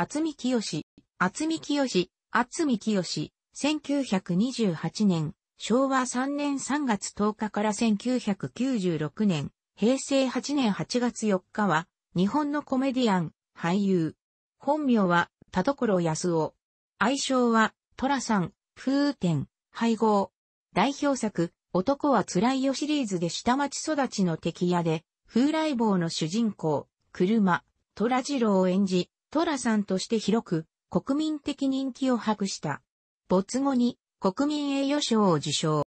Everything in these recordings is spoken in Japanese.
厚見清、厚見清、厚見清、1928年、昭和3年3月10日から1996年、平成8年8月4日は、日本のコメディアン、俳優。本名は、田所康夫。愛称は、寅さん、風天、配合。代表作、男は辛いよシリーズで下町育ちの敵屋で、風来坊の主人公、車、虎次郎を演じ、寅さんとして広く国民的人気を博した。没後に国民栄誉賞を受賞。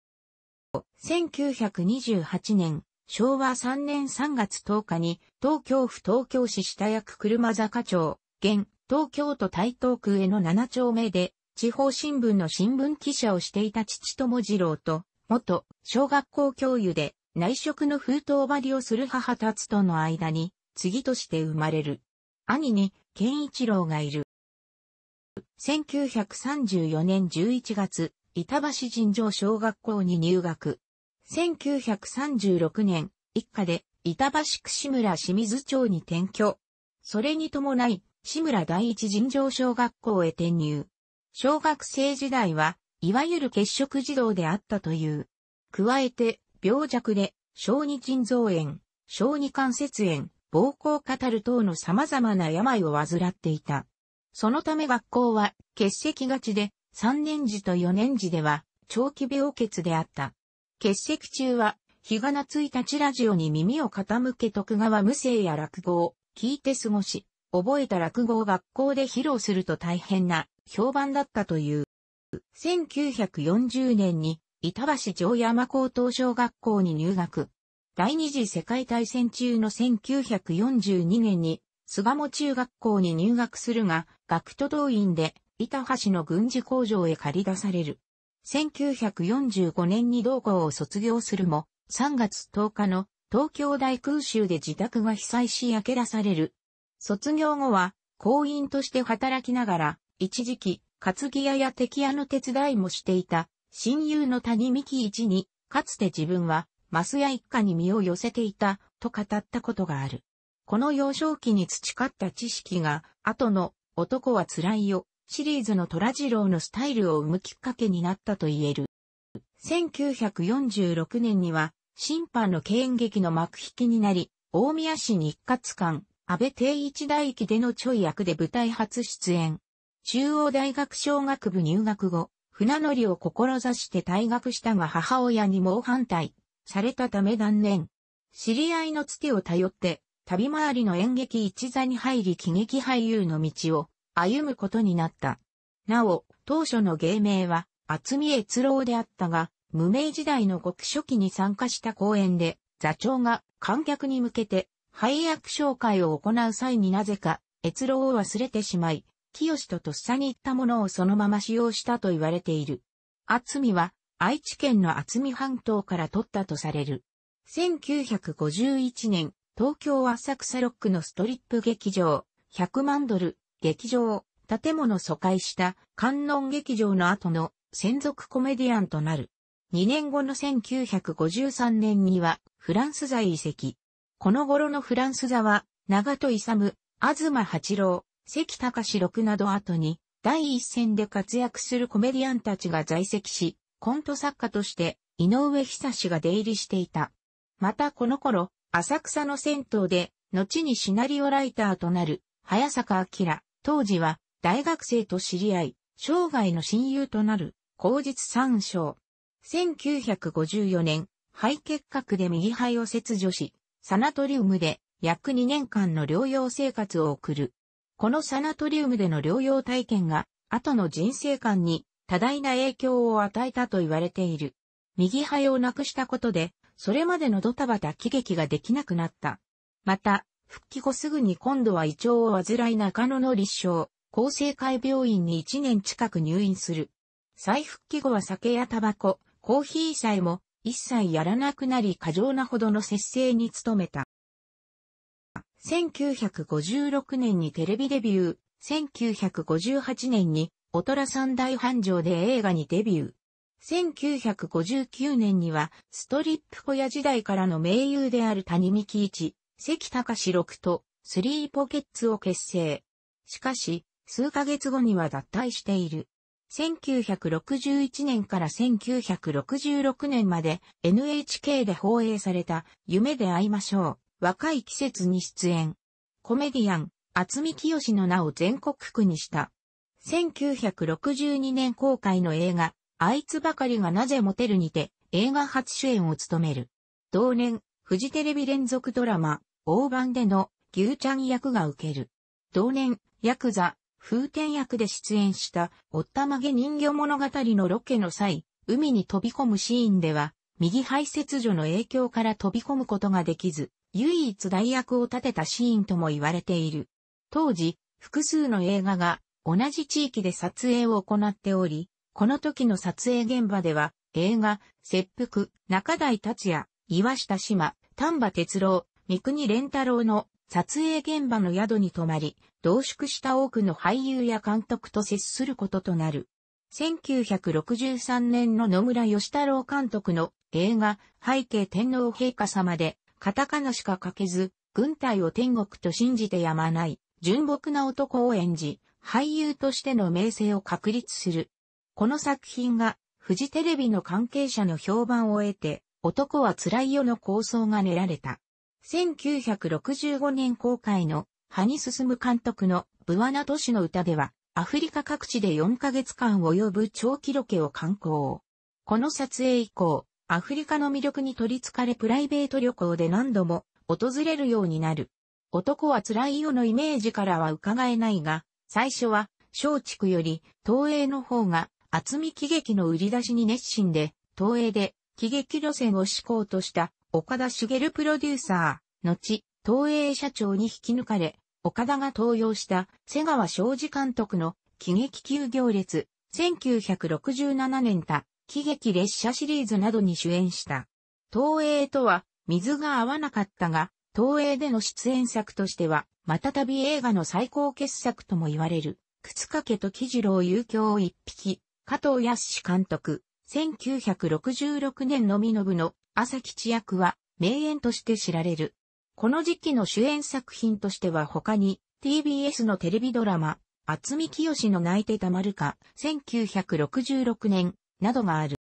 1928年、昭和3年3月10日に東京府東京市下役車坂町、現東京都台東区への7丁目で地方新聞の新聞記者をしていた父友次郎と元小学校教諭で内職の封筒張りをする母達との間に次として生まれる。兄に健一郎がいる。1934年11月、板橋尋常小学校に入学。1936年、一家で板橋区志村清水町に転居。それに伴い、志村第一尋常小学校へ転入。小学生時代は、いわゆる血食児童であったという。加えて、病弱で、小児腎臓炎、小児関節炎、暴行語る等の様々な病を患っていた。そのため学校は欠席がちで、3年時と4年時では長期病欠であった。欠席中は、日がいたちラジオに耳を傾け徳川無声や落語を聞いて過ごし、覚えた落語を学校で披露すると大変な評判だったという。1940年に板橋城山高等小学校に入学。第二次世界大戦中の1942年に、菅も中学校に入学するが、学徒動員で、板橋の軍事工場へ借り出される。1945年に同校を卒業するも、3月10日の東京大空襲で自宅が被災し焼け出される。卒業後は、行員として働きながら、一時期、担ぎ屋や敵屋の手伝いもしていた、親友の谷幹一に、かつて自分はマスヤ一家に身を寄せていたと語ったことがある。この幼少期に培った知識が、後の男は辛いよシリーズの虎次郎のスタイルを生むきっかけになったと言える。1946年には、審判の剣劇の幕引きになり、大宮市日活館、安倍定一大駅でのちょい役で舞台初出演。中央大学小学部入学後、船乗りを志して退学したが母親に猛反対。されたため断念。知り合いのつてを頼って、旅回りの演劇一座に入り喜劇俳優の道を歩むことになった。なお、当初の芸名は、厚見越郎であったが、無名時代の極初期に参加した公演で、座長が観客に向けて、配役紹介を行う際になぜか、越郎を忘れてしまい、清ととっさに言ったものをそのまま使用したと言われている。厚見は、愛知県の厚見半島から取ったとされる。1951年、東京浅草ロックのストリップ劇場、100万ドル、劇場、建物疎開した観音劇場の後の専属コメディアンとなる。2年後の1953年にはフランス座移籍。この頃のフランス座は、長戸勇、東八郎、関隆六など後に、第一線で活躍するコメディアンたちが在籍し、コント作家として井上久志が出入りしていた。またこの頃、浅草の銭湯で、後にシナリオライターとなる、早坂明、当時は大学生と知り合い、生涯の親友となる、口日三章。1954年、肺結核で右肺を切除し、サナトリウムで約2年間の療養生活を送る。このサナトリウムでの療養体験が、後の人生観に多大な影響を与えたと言われている。右肺をなくしたことで、それまでのドタバタ喜劇ができなくなった。また、復帰後すぐに今度は胃腸を患い中野の立証、厚生会病院に1年近く入院する。再復帰後は酒やタバコ、コーヒーさえも一切やらなくなり過剰なほどの節制に努めた。1956年にテレビデビュー、1958年にオトラ三大繁盛で映画にデビュー。1959年には、ストリップ小屋時代からの名優である谷幹一、関隆六と、スリーポケッツを結成。しかし、数ヶ月後には脱退している。1961年から1966年まで NHK で放映された夢で会いましょう。若い季節に出演。コメディアン、厚見清の名を全国区にした。1962年公開の映画、あいつばかりがなぜモテるにて映画初主演を務める。同年、フジテレビ連続ドラマ、大盤での牛ちゃん役が受ける。同年、ヤクザ、風天役で出演した、おったまげ人魚物語のロケの際、海に飛び込むシーンでは、右排泄所の影響から飛び込むことができず、唯一代役を立てたシーンとも言われている。当時、複数の映画が同じ地域で撮影を行っており、この時の撮影現場では、映画、切腹、中台達也、岩下島、丹波哲郎、三国連太郎の撮影現場の宿に泊まり、同宿した多くの俳優や監督と接することとなる。1963年の野村義太郎監督の映画、背景天皇陛下様で、カタカナしか書けず、軍隊を天国と信じてやまない、純朴な男を演じ、俳優としての名声を確立する。この作品が、フジテレビの関係者の評判を得て、男は辛いよの構想が練られた。1965年公開の、ハニ進監督の、ブワナ都市の歌では、アフリカ各地で4ヶ月間及ぶ長期ロケを観光。この撮影以降、アフリカの魅力に取り憑かれプライベート旅行で何度も訪れるようになる。男は辛いよのイメージからは伺えないが、最初は、松竹より、東映の方が、厚み喜劇の売り出しに熱心で、東映で、喜劇路線を志向とした、岡田茂プロデューサー、後、東映社長に引き抜かれ、岡田が登用した瀬川昭治監督の喜劇休業列、1967年他、喜劇列車シリーズなどに主演した。東映とは水が合わなかったが、東映での出演作としては、またたび映画の最高傑作とも言われる、靴掛と木次郎遊興一匹、加藤康監督、1966年のみのぶの朝吉役は名演として知られる。この時期の主演作品としては他に TBS のテレビドラマ、厚み清の泣いてたまるか、1966年、などがある。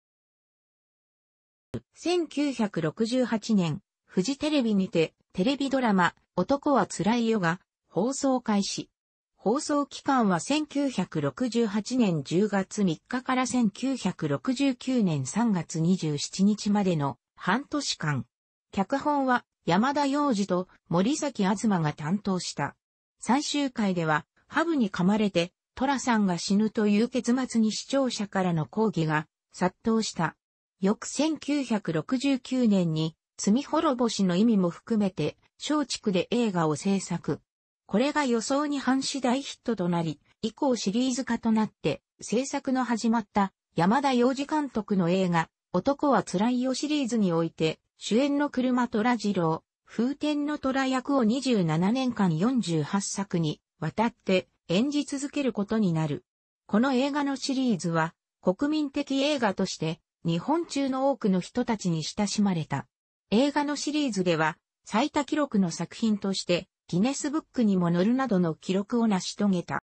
1968年、フジテレビにてテレビドラマ、男は辛いよが、放送開始。放送期間は1968年10月3日から1969年3月27日までの半年間。脚本は山田洋次と森崎東が担当した。最終回では、ハブに噛まれて、トラさんが死ぬという結末に視聴者からの抗議が殺到した。翌1969年に罪滅ぼしの意味も含めて、松竹で映画を制作。これが予想に反し大ヒットとなり、以降シリーズ化となって、制作の始まった山田洋次監督の映画、男は辛いよシリーズにおいて、主演の車虎次郎、風天の虎役を27年間48作にわたって演じ続けることになる。この映画のシリーズは国民的映画として日本中の多くの人たちに親しまれた。映画のシリーズでは、最多記録の作品として、ギネスブックにも載るなどの記録を成し遂げた。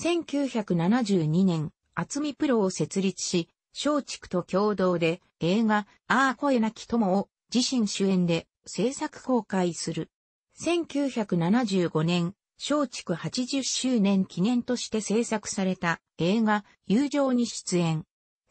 1972年、厚みプロを設立し、松竹と共同で映画、ああ声なき友を自身主演で制作公開する。1975年、松竹80周年記念として制作された映画、友情に出演。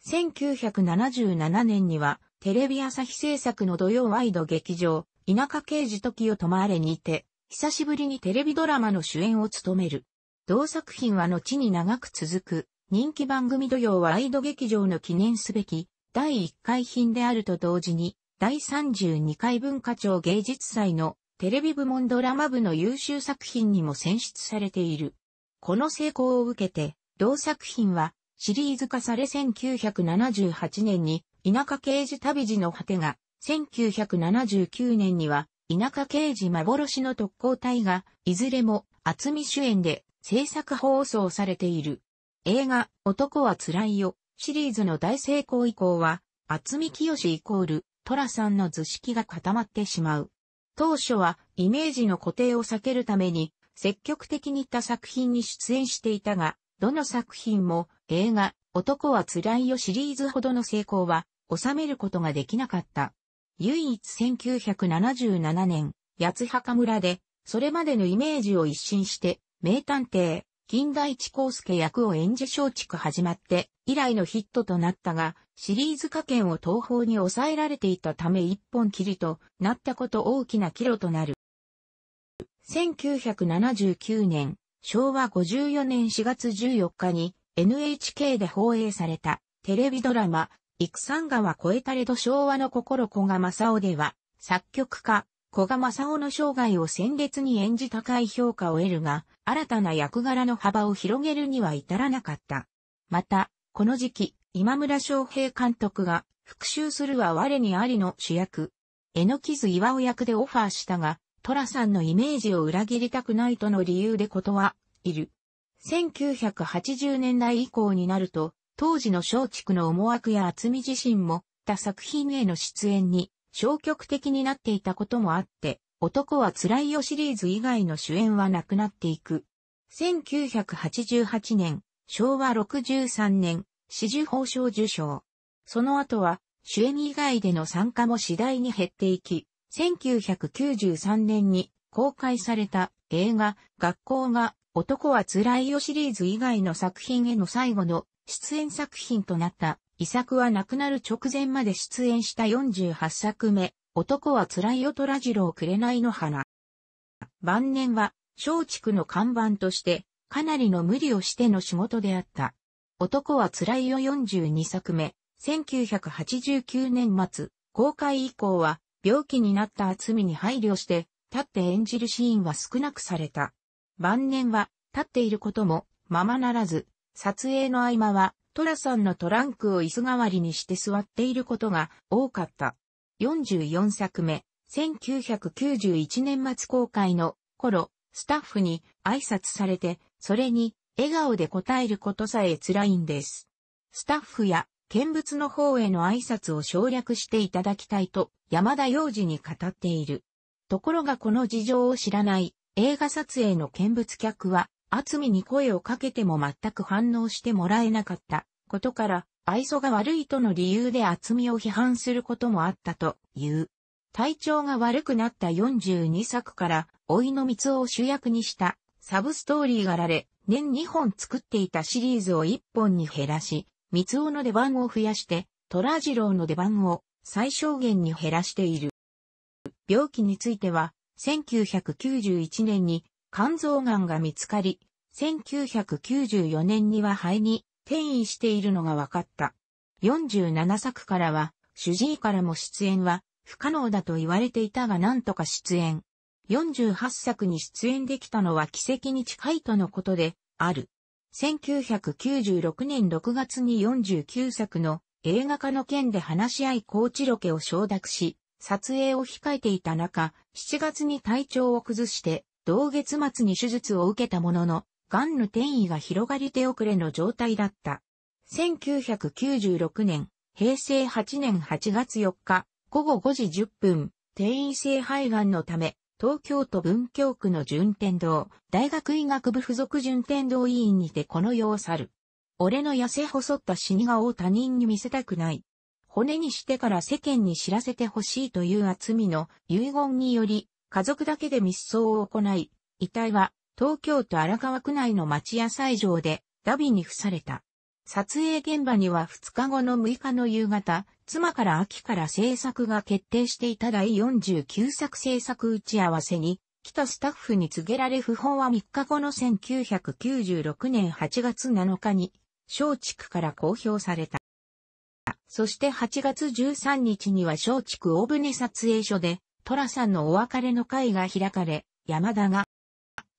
1977年にはテレビ朝日制作の土曜ワイド劇場、田舎刑事時を止まれにて、久しぶりにテレビドラマの主演を務める。同作品は後に長く続く、人気番組土曜ワイド劇場の記念すべき、第1回品であると同時に、第32回文化庁芸術祭のテレビ部門ドラマ部の優秀作品にも選出されている。この成功を受けて、同作品はシリーズ化され1978年に田舎刑事旅路の果てが、1979年には、田舎刑事幻の特攻隊が、いずれも、厚み主演で、制作放送されている。映画、男は辛いよ、シリーズの大成功以降は、厚み清イコール、寅さんの図式が固まってしまう。当初は、イメージの固定を避けるために、積極的に他作品に出演していたが、どの作品も、映画、男は辛いよシリーズほどの成功は収めることができなかった。唯一1977年、八墓村で、それまでのイメージを一新して、名探偵、金田一光介役を演じ松竹始まって、以来のヒットとなったが、シリーズ加権を東方に抑えられていたため一本切りとなったこと大きな岐路となる。1979年、昭和54年4月14日に NHK で放映されたテレビドラマ育山川越えたれど昭和の心古賀正夫では、作曲家、古賀正夫の生涯を鮮烈に演じ高い評価を得るが、新たな役柄の幅を広げるには至らなかった。また、この時期、今村昌平監督が、復讐するは我にありの主役、えのきず岩尾役でオファーしたが、寅さんのイメージを裏切りたくないとの理由で断、いる。1980年代以降になると、当時の松竹の思惑や厚み自身も、他作品への出演に消極的になっていたこともあって、男は辛いよシリーズ以外の主演はなくなっていく。1988年、昭和63年、紫綬褒章受賞。その後は、主演以外での参加も次第に減っていき、1993年に公開された映画、学校が男は辛いよシリーズ以外の作品への最後の出演作品となった遺作は亡くなる直前まで出演した48作目、男は辛いよ虎次郎いの花。晩年は、松竹の看板として、かなりの無理をしての仕事であった。男は辛いよ42作目、1989年末、公開以降は、病気になった厚みに配慮して、立って演じるシーンは少なくされた。晩年は、立っていることも、ままならず、撮影の合間は、トラさんのトランクを椅子代わりにして座っていることが多かった。44作目、1991年末公開の頃、スタッフに挨拶されて、それに笑顔で答えることさえ辛いんです。スタッフや見物の方への挨拶を省略していただきたいと山田洋次に語っている。ところがこの事情を知らない映画撮影の見物客は厚みに声をかけても全く反応してもらえなかったことから、愛想が悪いとの理由で厚みを批判することもあったという。体調が悪くなった42作から、老いの蜜を主役にしたサブストーリーがられ、年2本作っていたシリーズを1本に減らし、蜜をの出番を増やして、虎次郎の出番を最小限に減らしている。病気については、1991年に肝臓癌が見つかり、1994年には肺に転移しているのが分かった。47作からは、主治医からも出演は不可能だと言われていたが何とか出演。48作に出演できたのは奇跡に近いとのことである。1996年6月に49作の映画化の件で話し合い高知ロケを承諾し、撮影を控えていた中、7月に体調を崩して同月末に手術を受けたものの、癌の転移が広がり手遅れの状態だった。1996年、平成8年8月4日、午後5時10分、転移性肺がんのため、東京都文京区の順天堂、大学医学部附属順天堂医院にてこの世を去る。俺の痩せ細った死に顔を他人に見せたくない。骨にしてから世間に知らせてほしいという厚みの遺言により、家族だけで密葬を行い、遺体は東京都荒川区内の町屋斎場でダビに付された。撮影現場には2日後の6日の夕方、妻から秋から制作が決定していた第49作制作打ち合わせに、来たスタッフに告げられ不法は3日後の1996年8月7日に、松竹から公表された。そして8月13日には松竹大船撮影所で寅さんのお別れの会が開かれ、山田が、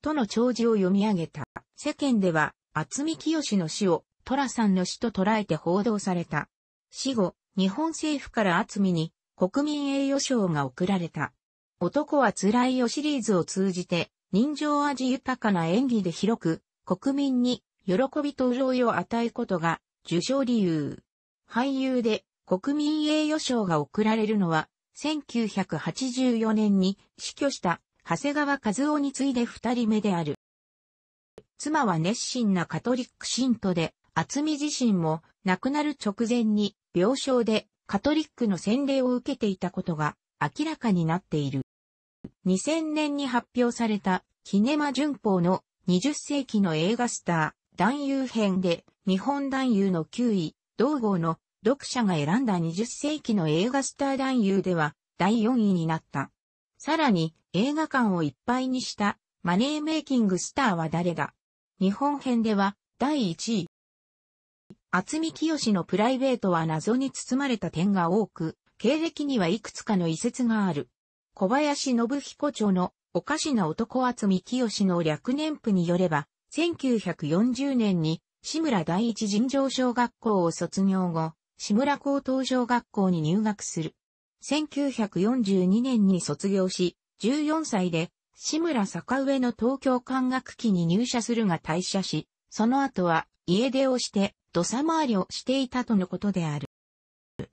との弔辞を読み上げた。世間では、厚見清の死を、寅さんの死と捉えて報道された。死後、日本政府から厚見に、国民栄誉賞が贈られた。男は辛いよシリーズを通じて、人情味豊かな演技で広く、国民に喜びと潤いを与えことが受賞理由。俳優で国民栄誉賞が贈られるのは1984年に死去した長谷川和夫に次いで二人目である。妻は熱心なカトリック信徒で、厚み自身も亡くなる直前に病床でカトリックの洗礼を受けていたことが明らかになっている。2000年に発表されたキネマ旬報の20世紀の映画スター男優編で日本男優の9位、同号の読者が選んだ20世紀の映画スター男優では第4位になった。さらに映画館をいっぱいにしたマネーメイキングスターは誰だ日本編では第1位。厚見清のプライベートは謎に包まれた点が多く、経歴にはいくつかの遺説がある。小林信彦町のおかしな男厚見清の略年譜によれば、1940年に志村第一尋常小学校を卒業後、志村高等小学校に入学する。1942年に卒業し、14歳で、志村坂上の東京管楽器に入社するが退社し、その後は家出をして、土佐回りをしていたとのことである。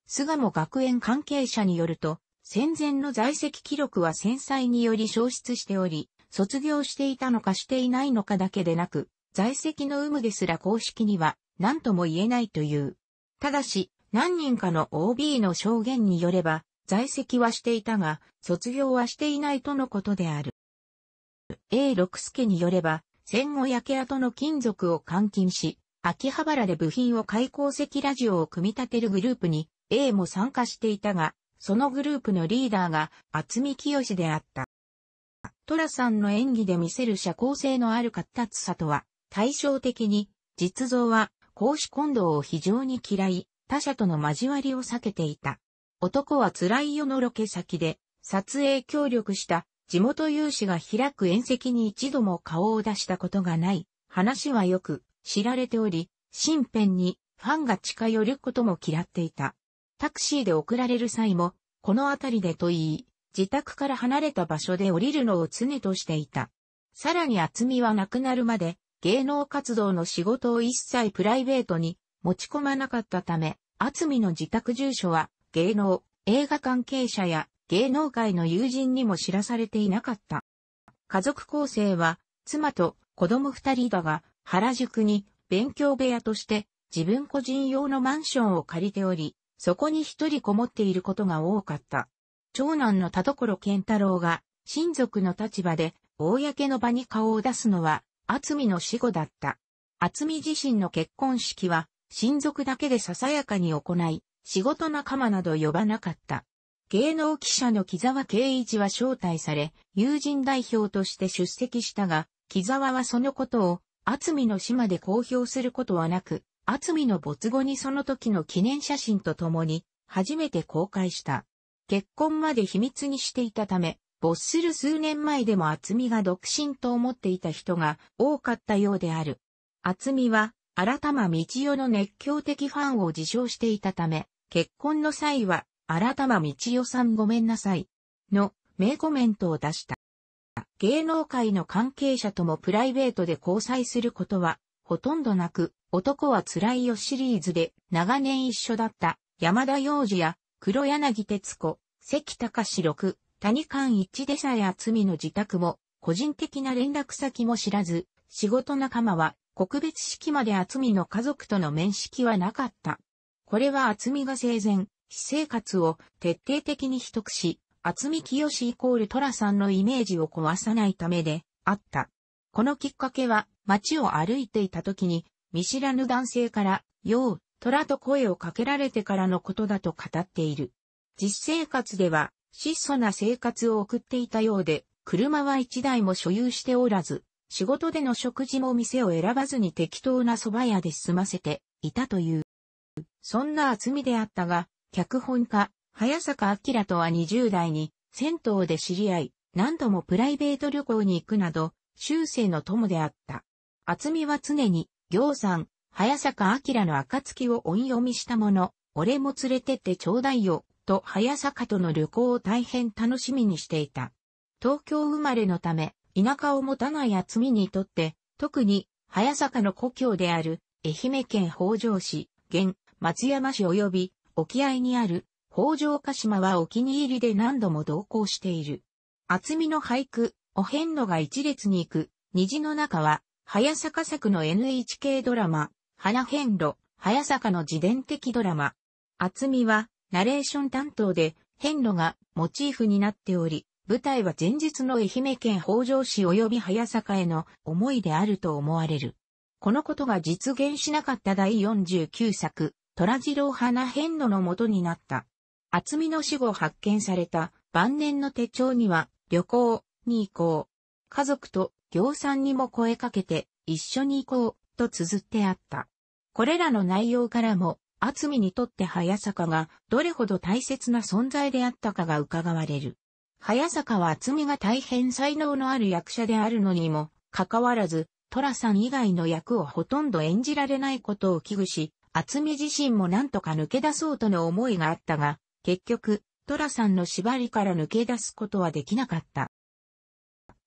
菅も学園関係者によると、戦前の在籍記録は戦災により消失しており、卒業していたのかしていないのかだけでなく、在籍の有無ですら公式には何とも言えないという。ただし、何人かの OB の証言によれば、在籍はしていたが、卒業はしていないとのことである。A 六助によれば、戦後焼け跡の金属を監禁し、秋葉原で部品を開口石ラジオを組み立てるグループに A も参加していたが、そのグループのリーダーが厚見清であった。トラさんの演技で見せる社交性のある活達さとは対照的に、実像は孔子近藤を非常に嫌い、他者との交わりを避けていた。男は辛い世のロケ先で、撮影協力した地元有志が開く宴席に一度も顔を出したことがない。話はよく知られており、身辺にファンが近寄ることも嫌っていた。タクシーで送られる際も、この辺りでと言い、自宅から離れた場所で降りるのを常としていた。さらに厚みはなくなるまで、芸能活動の仕事を一切プライベートに持ち込まなかったため、厚見の自宅住所は、芸能、映画関係者や芸能界の友人にも知らされていなかった。家族構成は、妻と子供二人だが、原宿に勉強部屋として自分個人用のマンションを借りており、そこに一人こもっていることが多かった。長男の田所健太郎が親族の立場で公の場に顔を出すのは厚見の死後だった。厚見自身の結婚式は親族だけでささやかに行い、仕事仲間など呼ばなかった。芸能記者の木沢圭一は招待され、友人代表として出席したが、木沢はそのことを、厚見の島で公表することはなく、厚見の没後にその時の記念写真と共に、初めて公開した。結婚まで秘密にしていたため、没する数年前でも厚見が独身と思っていた人が多かったようである。厚見は、新玉道代の熱狂的ファンを自称していたため、結婚の際は、新玉道代さんごめんなさい、の名コメントを出した。芸能界の関係者ともプライベートで交際することは、ほとんどなく、男は辛いよシリーズで長年一緒だった山田洋次や黒柳徹子、関隆六、谷間一でさえ厚みの自宅も個人的な連絡先も知らず、仕事仲間は告別式まで厚みの家族との面識はなかった。これは厚みが生前、私生活を徹底的に秘匿し、厚み清イコールトラさんのイメージを壊さないためであった。このきっかけは街を歩いていた時に見知らぬ男性から、よう、虎と声をかけられてからのことだと語っている。実生活では質素な生活を送っていたようで、車は一台も所有しておらず、仕事での食事も店を選ばずに適当な蕎麦屋で済ませていたという。そんな厚みであったが、脚本家、早坂明とは20代に、銭湯で知り合い、何度もプライベート旅行に行くなど、終生の友であった。厚みは常に、行さん、早坂明の暁を音読みしたもの、俺も連れてってちょうだいよ、と早坂との旅行を大変楽しみにしていた。東京生まれのため、田舎を持たない厚みにとって、特に、早坂の故郷である、愛媛県北条市、現、松山市及び、沖合にある、北条鹿島はお気に入りで何度も同行している。厚みの俳句、お遍路が一列に行く、虹の中は、早坂作の NHK ドラマ、花遍路、早坂の自伝的ドラマ。厚みは、ナレーション担当で、遍路がモチーフになっており、舞台は前日の愛媛県北条市及び早坂への思いであると思われる。このことが実現しなかった第49作、虎次郎花変野の元になった。厚みの死後発見された晩年の手帳には、旅行に行こう。家族と行さんにも声かけて、一緒に行こう、と綴ってあった。これらの内容からも、厚みにとって早坂がどれほど大切な存在であったかが伺われる。早坂は厚みが大変才能のある役者であるのにも、かかわらず、寅さん以外の役をほとんど演じられないことを危惧し、厚み自身も何とか抜け出そうとの思いがあったが、結局、寅さんの縛りから抜け出すことはできなかった。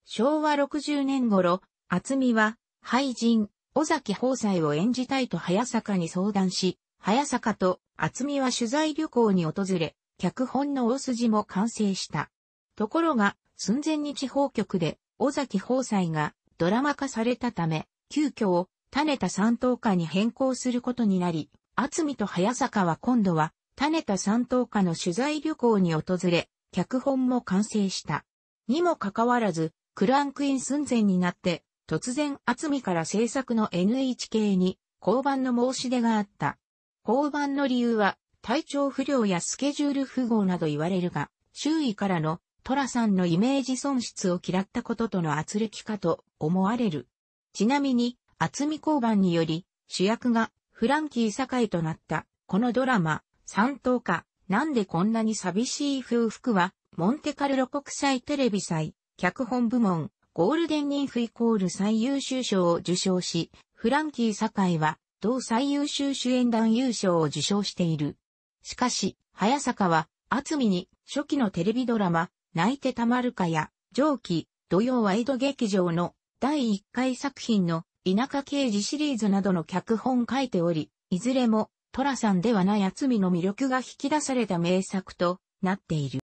昭和60年頃、厚みは、俳人、尾崎宝斎を演じたいと早坂に相談し、早坂と厚みは取材旅行に訪れ、脚本の大筋も完成した。ところが、寸前に地方局で、尾崎放斎がドラマ化されたため、急遽を種田三等家に変更することになり、厚見と早坂は今度は、種田三等家の取材旅行に訪れ、脚本も完成した。にもかかわらず、クランクイン寸前になって、突然厚見から制作の NHK に降板の申し出があった。降板の理由は体調不良やスケジュール不合など言われるが、周囲からのトラさんのイメージ損失を嫌ったこととの圧力かと思われる。ちなみに、厚み交番により、主役がフランキー堺となった、このドラマ、三等化、なんでこんなに寂しい夫婦は、モンテカルロ国際テレビ祭、脚本部門、ゴールデンニンフイコール最優秀賞を受賞し、フランキー堺は、同最優秀主演男優賞を受賞している。しかし、早坂は、厚みに、初期のテレビドラマ、泣いてたまるかや、上記、土曜ワイド劇場の第1回作品の田舎刑事シリーズなどの脚本書いており、いずれもトラさんではない厚みの魅力が引き出された名作となっている。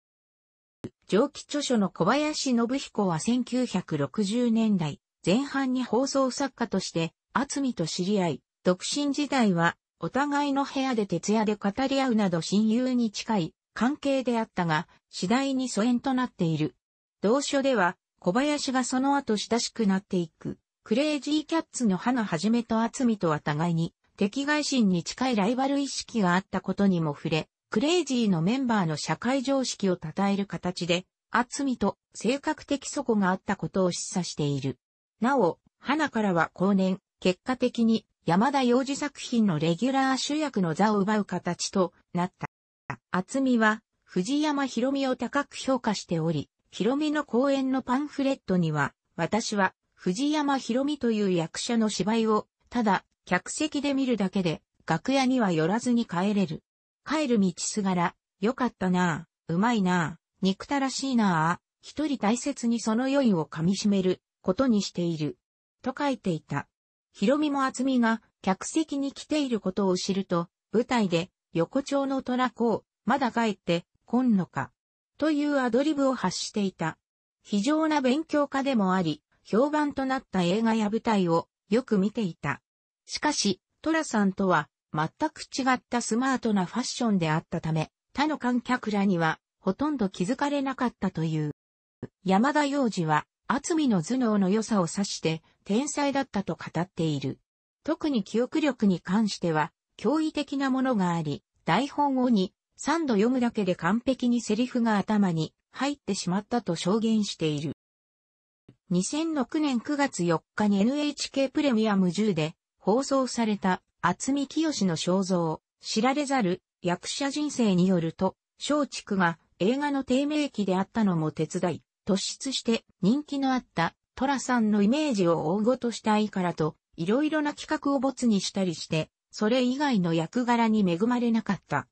上記著書の小林信彦は1960年代前半に放送作家として厚みと知り合い、独身時代はお互いの部屋で徹夜で語り合うなど親友に近い関係であったが、次第に疎遠となっている。同書では、小林がその後親しくなっていく。クレイジーキャッツの花はじめと厚みとは互いに、敵外心に近いライバル意識があったことにも触れ、クレイジーのメンバーの社会常識を称える形で、厚みと性格的素子があったことを示唆している。なお、花からは後年、結果的に山田洋次作品のレギュラー主役の座を奪う形となった。厚みは、藤山博美を高く評価しており、博美の講演のパンフレットには、私は、藤山博美という役者の芝居を、ただ、客席で見るだけで、楽屋には寄らずに帰れる。帰る道すがら、よかったなあ、うまいなあ、憎たらしいなあ、一人大切にその良いを噛み締める、ことにしている。と書いていた。ヒロミも厚みが客席に来ていることを知ると、舞台で横丁の虎子をまだ帰って、こんのか。というアドリブを発していた。非常な勉強家でもあり、評判となった映画や舞台をよく見ていた。しかし、トラさんとは全く違ったスマートなファッションであったため、他の観客らにはほとんど気づかれなかったという。山田洋次は、厚みの頭脳の良さを指して天才だったと語っている。特に記憶力に関しては驚異的なものがあり、台本をに三度読むだけで完璧にセリフが頭に入ってしまったと証言している。2006年9月4日に NHK プレミアム10で放送された厚見清の肖像、知られざる役者人生によると、松竹が映画の低迷期であったのも手伝い、突出して人気のあった寅さんのイメージを大ごとしたいからと、いろいろな企画を没にしたりして、それ以外の役柄に恵まれなかった。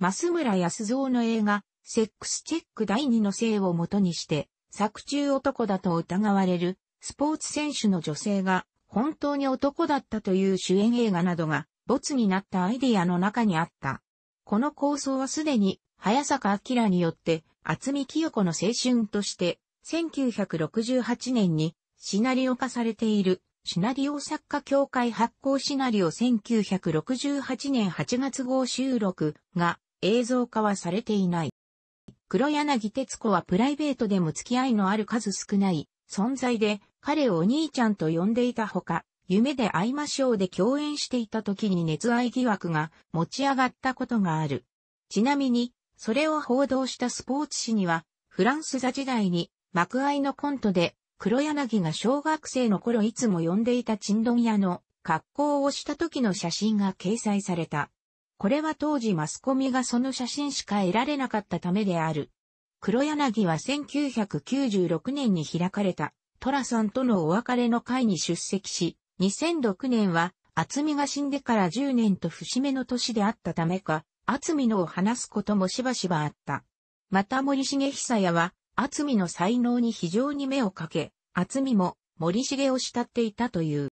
増村康蔵の映画、セックスチェック第二の性をもとにして、作中男だと疑われる、スポーツ選手の女性が、本当に男だったという主演映画などが、没になったアイデアの中にあった。この構想はすでに、早坂明によって、厚見清子の青春として、1968年にシナリオ化されている、シナリオ作家協会発行シナリオ1968年8月号収録が映像化はされていない。黒柳徹子はプライベートでも付き合いのある数少ない存在で、彼をお兄ちゃんと呼んでいたほか、夢で会いましょうで共演していた時に熱愛疑惑が持ち上がったことがある。ちなみに、それを報道したスポーツ紙には、フランス座時代に幕愛のコントで、黒柳が小学生の頃いつも呼んでいたチンドン屋の格好をした時の写真が掲載された。これは当時マスコミがその写真しか得られなかったためである。黒柳は1996年に開かれた、トラさんとのお別れの会に出席し、2006年は、厚みが死んでから10年と節目の年であったためか、厚みのを話すこともしばしばあった。また森重久也は、厚みの才能に非常に目をかけ、厚みも森重を慕っていたという。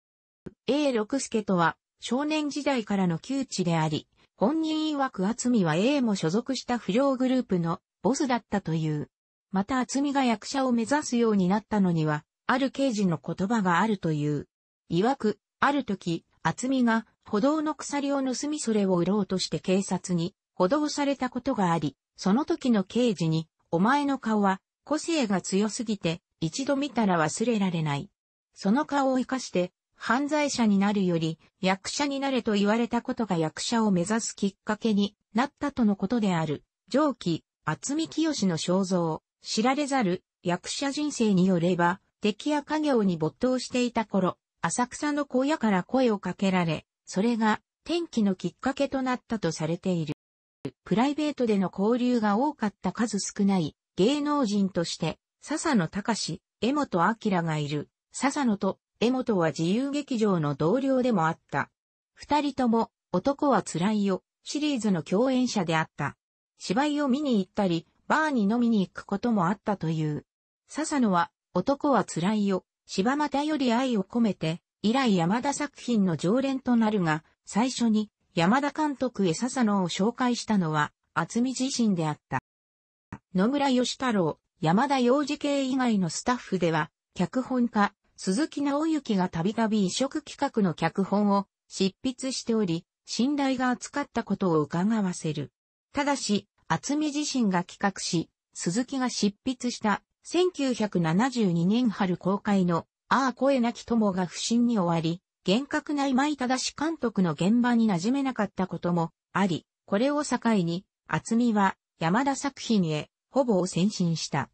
A 六助とは、少年時代からの窮地であり、本人曰く厚みは A も所属した不良グループのボスだったという。また厚みが役者を目指すようになったのには、ある刑事の言葉があるという。曰く、ある時、厚みが歩道の鎖を盗みそれを売ろうとして警察に補導されたことがあり、その時の刑事に、お前の顔は個性が強すぎて、一度見たら忘れられない。その顔を活かして、犯罪者になるより役者になれと言われたことが役者を目指すきっかけになったとのことである。上記、厚み清の肖像、知られざる役者人生によれば、敵や家業に没頭していた頃、浅草の荒野から声をかけられ、それが天気のきっかけとなったとされている。プライベートでの交流が多かった数少ない芸能人として、笹野隆、江本明がいる、笹野と江本は自由劇場の同僚でもあった。二人とも、男は辛いよ、シリーズの共演者であった。芝居を見に行ったり、バーに飲みに行くこともあったという。笹野は、男は辛いよ、柴又より愛を込めて、以来山田作品の常連となるが、最初に山田監督へ笹野を紹介したのは、厚み自身であった。野村義太郎、山田洋次系以外のスタッフでは、脚本家、鈴木直行がたびたび移植企画の脚本を執筆しており、信頼が厚かったことを伺わせる。ただし、厚み自身が企画し、鈴木が執筆した1972年春公開のああ声なき友が不審に終わり、厳格な今井正監督の現場に馴染めなかったこともあり、これを境に、厚みは山田作品へほぼを先進した。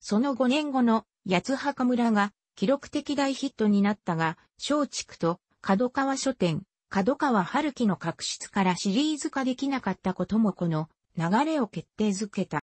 その5年後の八つ墓村が記録的大ヒットになったが、松竹と角川書店、角川春樹の確執からシリーズ化できなかったこともこの流れを決定づけた。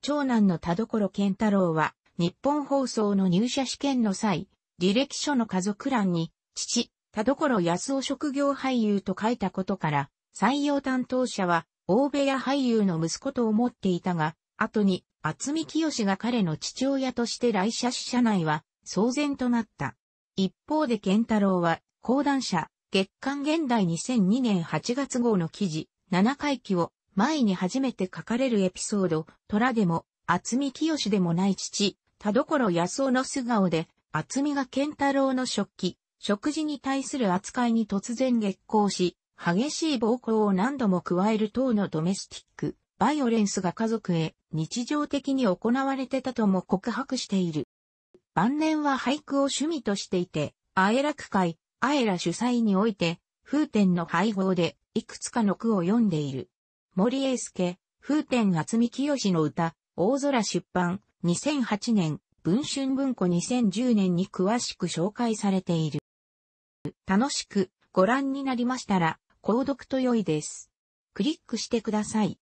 長男の田所健太郎は、日本放送の入社試験の際、履歴書の家族欄に、父、田所康夫職業俳優と書いたことから、採用担当者は、大部屋俳優の息子と思っていたが、後に、厚見清が彼の父親として来社し社内は、騒然となった。一方で健太郎は、講談社、月刊現代2002年8月号の記事、7回忌を前に初めて書かれるエピソード、虎でも、厚み清でもない父、田所康夫の素顔で、厚みが健太郎の食器、食事に対する扱いに突然激光し、激しい暴行を何度も加える等のドメスティック、バイオレンスが家族へ日常的に行われてたとも告白している。晩年は俳句を趣味としていて、あえらく会、あえら主催において、風天の配合で、いくつかの句を読んでいる。森英介、風天厚美清の歌、大空出版、2008年、文春文庫2010年に詳しく紹介されている。楽しくご覧になりましたら、購読と良いです。クリックしてください。